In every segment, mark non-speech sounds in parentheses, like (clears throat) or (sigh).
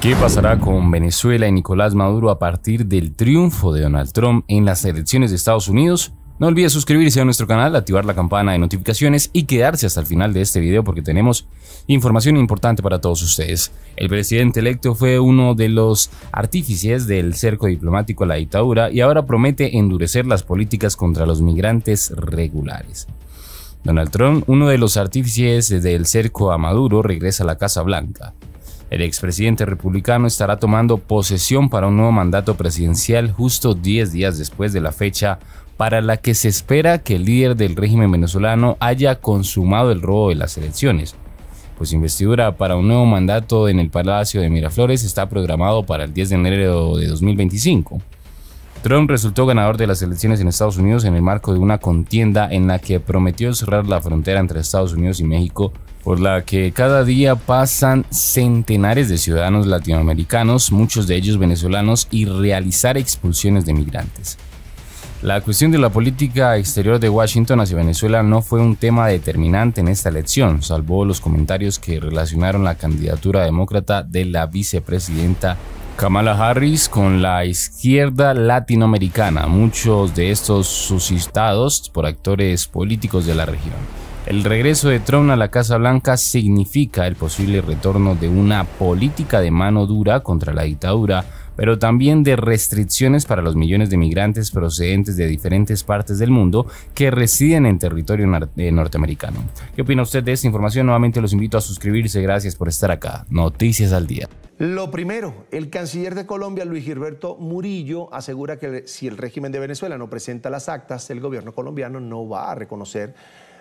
¿Qué pasará con Venezuela y Nicolás Maduro a partir del triunfo de Donald Trump en las elecciones de Estados Unidos? No olvides suscribirse a nuestro canal, activar la campana de notificaciones y quedarse hasta el final de este video porque tenemos información importante para todos ustedes. El presidente electo fue uno de los artífices del cerco diplomático a la dictadura y ahora promete endurecer las políticas contra los migrantes regulares. Donald Trump, uno de los artífices del cerco a Maduro, regresa a la Casa Blanca. El expresidente republicano estará tomando posesión para un nuevo mandato presidencial justo 10 días después de la fecha para la que se espera que el líder del régimen venezolano haya consumado el robo de las elecciones. Pues investidura para un nuevo mandato en el Palacio de Miraflores está programado para el 10 de enero de 2025. Trump resultó ganador de las elecciones en Estados Unidos en el marco de una contienda en la que prometió cerrar la frontera entre Estados Unidos y México por la que cada día pasan centenares de ciudadanos latinoamericanos, muchos de ellos venezolanos, y realizar expulsiones de migrantes. La cuestión de la política exterior de Washington hacia Venezuela no fue un tema determinante en esta elección, salvo los comentarios que relacionaron la candidatura demócrata de la vicepresidenta Kamala Harris con la izquierda latinoamericana, muchos de estos suscitados por actores políticos de la región. El regreso de Trump a la Casa Blanca significa el posible retorno de una política de mano dura contra la dictadura, pero también de restricciones para los millones de migrantes procedentes de diferentes partes del mundo que residen en territorio eh, norteamericano. ¿Qué opina usted de esta información? Nuevamente los invito a suscribirse. Gracias por estar acá. Noticias al día. Lo primero, el canciller de Colombia, Luis Gilberto Murillo, asegura que si el régimen de Venezuela no presenta las actas, el gobierno colombiano no va a reconocer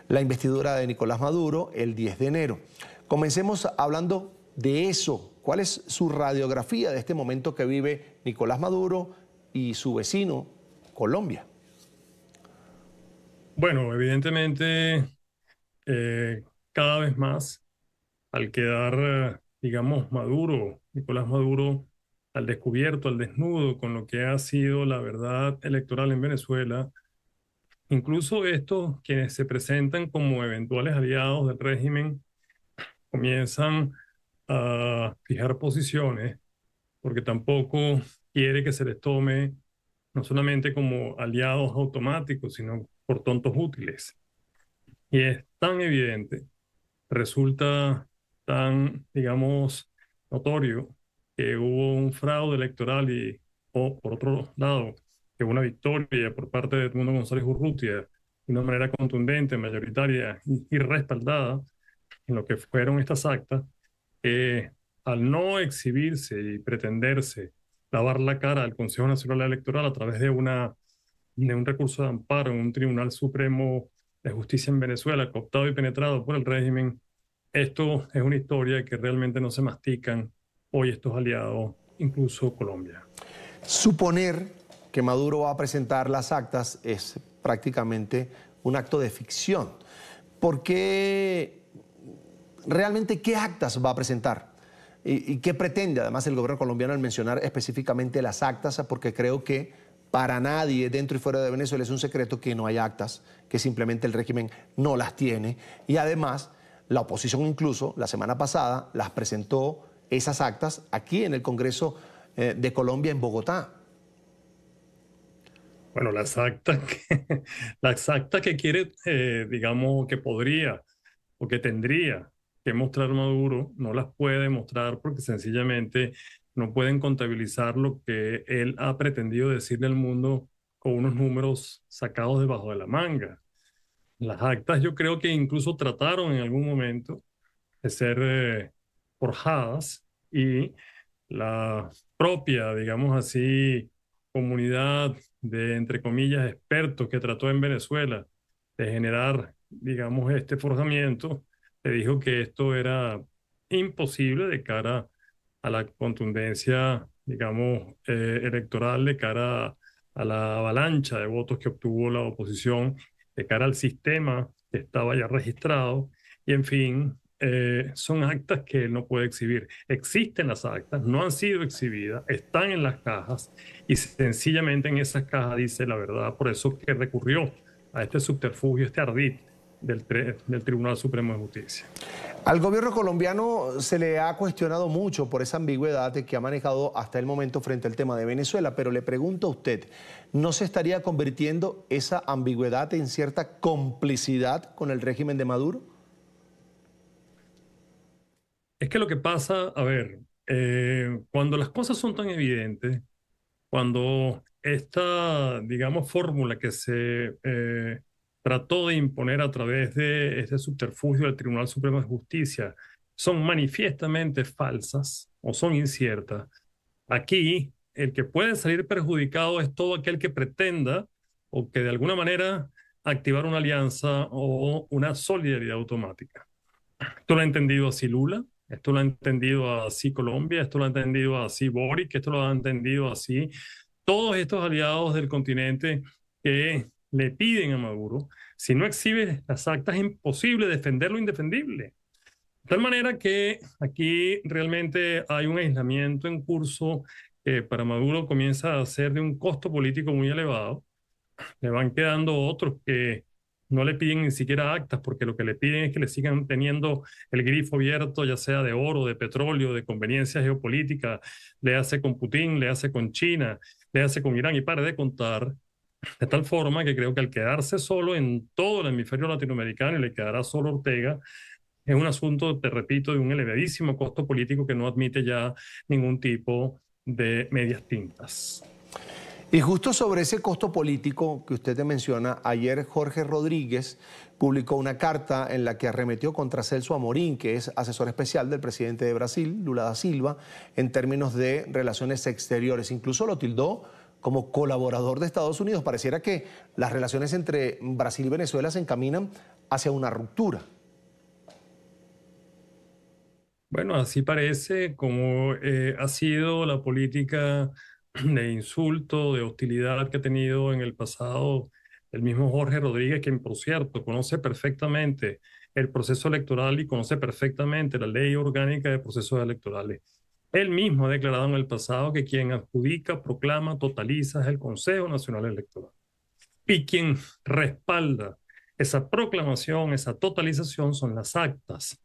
la investidura de Nicolás Maduro el 10 de enero. Comencemos hablando de eso. ¿Cuál es su radiografía de este momento que vive Nicolás Maduro y su vecino, Colombia? Bueno, evidentemente, eh, cada vez más, al quedar, eh, digamos, Maduro, Nicolás Maduro, al descubierto, al desnudo con lo que ha sido la verdad electoral en Venezuela, Incluso estos, quienes se presentan como eventuales aliados del régimen, comienzan a fijar posiciones, porque tampoco quiere que se les tome no solamente como aliados automáticos, sino por tontos útiles. Y es tan evidente, resulta tan, digamos, notorio que hubo un fraude electoral y, o, oh, por otro lado, que una victoria por parte de Edmundo González Urrutia de una manera contundente, mayoritaria y, respaldada en lo que fueron estas actas, al no exhibirse y pretenderse lavar la cara al Consejo Nacional Electoral a través de, una, de un recurso de amparo en un Tribunal Supremo de Justicia en Venezuela, cooptado y penetrado por el régimen, esto es una historia que realmente no se mastican hoy estos aliados, incluso Colombia. Suponer que Maduro va a presentar las actas es prácticamente un acto de ficción. Porque realmente, ¿qué actas va a presentar? ¿Y, y qué pretende además el gobierno colombiano al mencionar específicamente las actas? Porque creo que para nadie dentro y fuera de Venezuela es un secreto que no hay actas, que simplemente el régimen no las tiene. Y además, la oposición incluso la semana pasada las presentó esas actas aquí en el Congreso eh, de Colombia en Bogotá bueno, las actas (laughs) que, que quiere, eh, digamos, que podría o que tendría que mostrar Maduro, no las puede mostrar porque sencillamente no pueden contabilizar lo que él ha pretendido decirle al mundo con unos números sacados debajo de la manga. Las actas yo creo que incluso trataron en algún momento de ser eh, forjadas y la propia, digamos así, comunidad de, entre comillas, expertos que trató en Venezuela de generar, digamos, este forzamiento, le dijo que esto era imposible de cara a la contundencia, digamos, eh, electoral, de cara a la avalancha de votos que obtuvo la oposición, de cara al sistema que estaba ya registrado, y en fin, eh, son actas que él no puede exhibir. Existen las actas, no han sido exhibidas, están en las cajas y sencillamente en esas cajas dice la verdad. Por eso que recurrió a este subterfugio, este ardid del, del Tribunal Supremo de Justicia. Al gobierno colombiano se le ha cuestionado mucho por esa ambigüedad que ha manejado hasta el momento frente al tema de Venezuela, pero le pregunto a usted, ¿no se estaría convirtiendo esa ambigüedad en cierta complicidad con el régimen de Maduro? Es que lo que pasa, a ver, eh, cuando las cosas son tan evidentes, cuando esta, digamos, fórmula que se eh, trató de imponer a través de este subterfugio del Tribunal Supremo de Justicia son manifiestamente falsas o son inciertas, aquí el que puede salir perjudicado es todo aquel que pretenda o que de alguna manera activar una alianza o una solidaridad automática. Tú lo has entendido así, Lula, esto lo ha entendido así Colombia, esto lo ha entendido así Boric, esto lo ha entendido así todos estos aliados del continente que le piden a Maduro, si no exhibe las actas, es imposible defender lo indefendible. De tal manera que aquí realmente hay un aislamiento en curso que eh, para Maduro comienza a ser de un costo político muy elevado. Le van quedando otros que no le piden ni siquiera actas, porque lo que le piden es que le sigan teniendo el grifo abierto, ya sea de oro, de petróleo, de conveniencia geopolítica, le hace con Putin, le hace con China, le hace con Irán, y para de contar, de tal forma que creo que al quedarse solo en todo el hemisferio latinoamericano, y le quedará solo Ortega, es un asunto, te repito, de un elevadísimo costo político que no admite ya ningún tipo de medias tintas. Y justo sobre ese costo político que usted te menciona, ayer Jorge Rodríguez publicó una carta en la que arremetió contra Celso Amorín, que es asesor especial del presidente de Brasil, Lula da Silva, en términos de relaciones exteriores. Incluso lo tildó como colaborador de Estados Unidos. Pareciera que las relaciones entre Brasil y Venezuela se encaminan hacia una ruptura. Bueno, así parece como eh, ha sido la política (clears throat) de insulto, de hostilidad que ha tenido en el pasado el mismo Jorge Rodríguez, quien por cierto conoce perfectamente el proceso electoral y conoce perfectamente la ley orgánica de procesos electorales. Él mismo ha declarado en el pasado que quien adjudica, proclama, totaliza es el Consejo Nacional Electoral. Y quien respalda esa proclamación, esa totalización son las actas.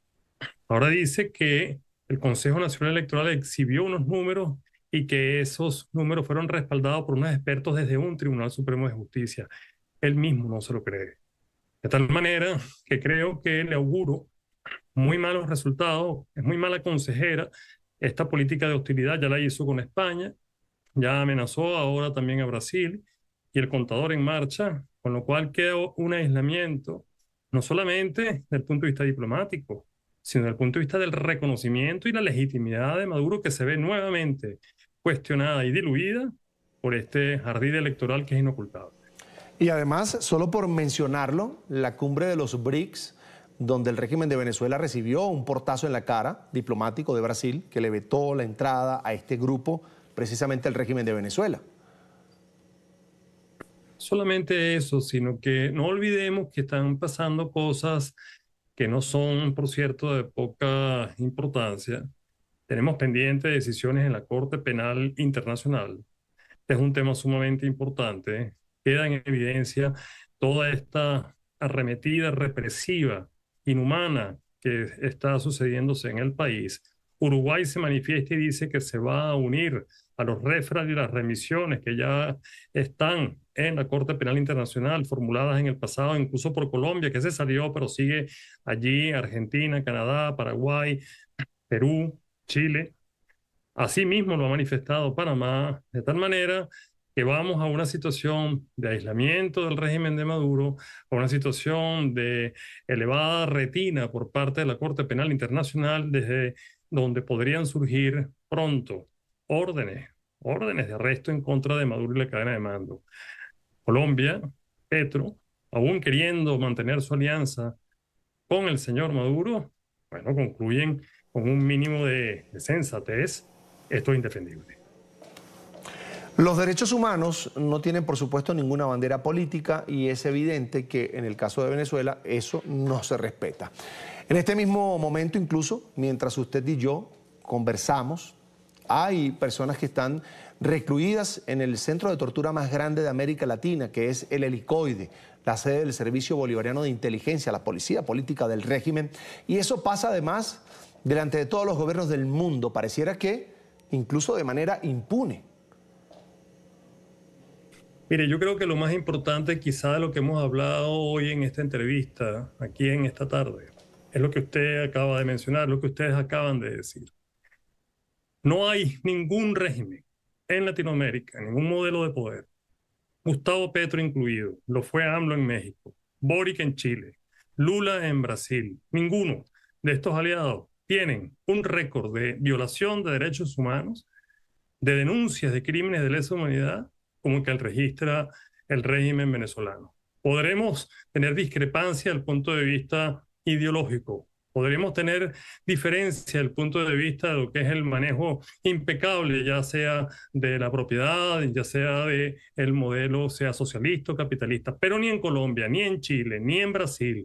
Ahora dice que el Consejo Nacional Electoral exhibió unos números y que esos números fueron respaldados por unos expertos desde un Tribunal Supremo de Justicia. Él mismo no se lo cree. De tal manera que creo que le auguro muy malos resultados, es muy mala consejera. Esta política de hostilidad ya la hizo con España, ya amenazó ahora también a Brasil y el contador en marcha, con lo cual quedó un aislamiento, no solamente desde el punto de vista diplomático, sino desde el punto de vista del reconocimiento y la legitimidad de Maduro que se ve nuevamente cuestionada y diluida por este jardín electoral que es inocultable. Y además, solo por mencionarlo, la cumbre de los BRICS, donde el régimen de Venezuela recibió un portazo en la cara diplomático de Brasil que le vetó la entrada a este grupo, precisamente el régimen de Venezuela. Solamente eso, sino que no olvidemos que están pasando cosas que no son, por cierto, de poca importancia. Tenemos pendientes decisiones en la Corte Penal Internacional. Este es un tema sumamente importante. Queda en evidencia toda esta arremetida represiva, inhumana, que está sucediéndose en el país. Uruguay se manifiesta y dice que se va a unir a los refras y las remisiones que ya están en la Corte Penal Internacional, formuladas en el pasado incluso por Colombia, que se salió, pero sigue allí, Argentina, Canadá, Paraguay, Perú, Chile. Asimismo lo ha manifestado Panamá, de tal manera que vamos a una situación de aislamiento del régimen de Maduro, a una situación de elevada retina por parte de la Corte Penal Internacional, desde donde podrían surgir pronto órdenes, órdenes de arresto en contra de Maduro y la cadena de mando. Colombia, Petro, aún queriendo mantener su alianza con el señor Maduro, bueno, concluyen con un mínimo de, sensatez. Esto es indefendible. Los derechos humanos no tienen, por supuesto, ninguna bandera política y es evidente que en el caso de Venezuela eso no se respeta. En este mismo momento, incluso, mientras usted y yo conversamos, hay personas que están recluidas en el centro de tortura más grande de América Latina, que es el helicoide, la sede del Servicio Bolivariano de Inteligencia, la policía política del régimen. Y eso pasa además delante de todos los gobiernos del mundo. Pareciera que incluso de manera impune. Mire, yo creo que lo más importante quizá de lo que hemos hablado hoy en esta entrevista, aquí en esta tarde, es lo que usted acaba de mencionar, lo que ustedes acaban de decir. No hay ningún régimen en Latinoamérica, ningún modelo de poder, Gustavo Petro incluido, lo fue AMLO en México, Boric en Chile, Lula en Brasil, ninguno de estos aliados tienen un récord de violación de derechos humanos, de denuncias de crímenes de lesa humanidad, como el que registra el régimen venezolano. Podremos tener discrepancia el punto de vista ideológico, Podríamos tener diferencia el punto de vista de lo que es el manejo impecable, ya sea de la propiedad, ya sea de el modelo, sea socialista o capitalista, pero ni en Colombia, ni en Chile, ni en Brasil,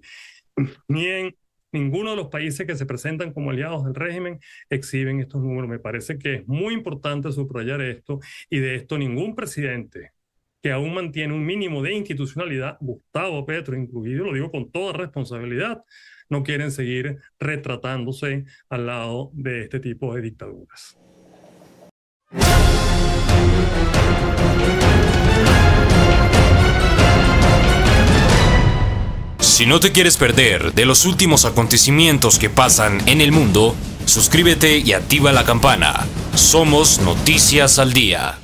(clears throat) ni en ninguno de los países que se presentan como aliados del régimen exhiben estos números. Me parece que es muy importante subrayar esto y de esto ningún presidente que aún mantiene un mínimo de institucionalidad, Gustavo Petro incluido, lo digo con toda responsabilidad, no quieren seguir retratándose al lado de este tipo de dictaduras. Si no te quieres perder de los últimos acontecimientos que pasan en el mundo, suscríbete y activa la campana. Somos Noticias al Día.